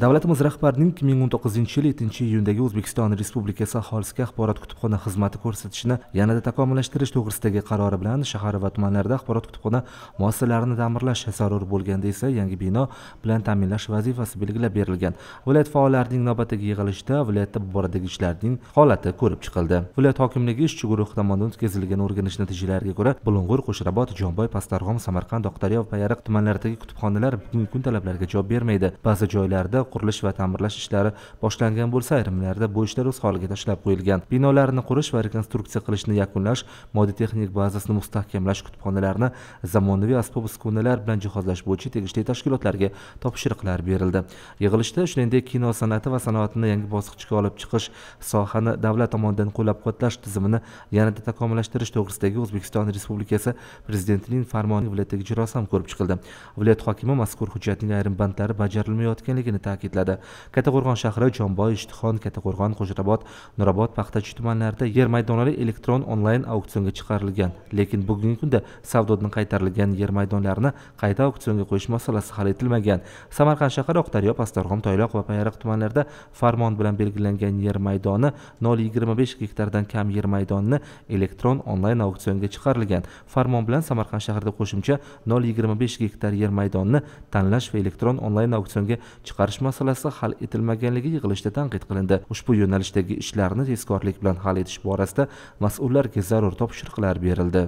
davlatimiz rahbarining 2019 yil 7 iyundagi o'zbekiston respublikasi aholisiga axborot kutubxona xizmati ko'rsatishni yanada takomillashtirish to'g'risidagi qarori bilan shahar va tumanlarda axborot kutubxona muassasalarini ta'mirlash zarur bo'lganda esa yangi bino bilan ta'minlash vazifasi belgilab berilgan viloyat faollarining navbatdagi yig'ilishida viloyatda bu boradagi ishlarning holati ko'rib chiqildi viloyat hokimligi ishchi guruhi tomonidan o'tkazilgan o'rganish natijalariga ko'ra bulung'ur qo'shrabot jonboy pastarg'om samarqand oqdaryo va payariq tumanlaridagi kutubxonalar bugungi kun talablariga javob bermaydi ba'zi joylarda qurilish va ta'mirlash ishlari boshlangan bo'lsa ayrimlarida bu ishlar o'z holiga tashlab qo'yilgan binolarni qurish va rekonstruksiya qilishni yakunlash moddiy texnik bazasini mustahkamlash kutubxonalarni zamonaviy asbob uskunalar bilan jihozlash bo'yicha tegishli tashkilotlarga topshiriqlar berildi yig'ilishda shuningdek kino san'ati va sanoatini yangi bosqichga olib chiqish sohani davlat tomonidan qo'llab quvvatlash tizimini yanada takomillashtirish to'g'risidagi o'zbekiston respublikasi prezidentining farmoni viloyatdagi ijrosi ham ko'rib chiqildi viloyat hokimi mazkur hujjatning ayrim bandlari bajarilmayotganligini ta'kidladi ta'kidladi kattaqo'rg'on shahri jomboy ishtixon kattaqo'rg'on qo'shrabot nurobod paxtachi tumanlarida yer maydonlari elektron onlayn auksionga chiqarilgan lekin bugungi kunda savdodan qaytarilgan yer maydonlarini qayta auksionga qo'yish masalasi hal etilmagan samarqand shahri oqdaryo pastdarg'om toyloq va payariq tumanlarida farmon bilan belgilangan yer maydoni nol yigirma besh gektardan kam yer maydonini elektron onlayn auksionga chiqarilgan farmon bilan samarqand shahrida qo'shimcha nol yigirma besh gektar yer maydonini tanlash va elektron onlayn auksionga chiqarish masalasi hal etilmaganligi yig'ilishda tanqid qilindi ushbu yo'nalishdagi ishlarni tezkorlik bilan hal etish borasida mas'ullarga zarur topshiriqlar berildi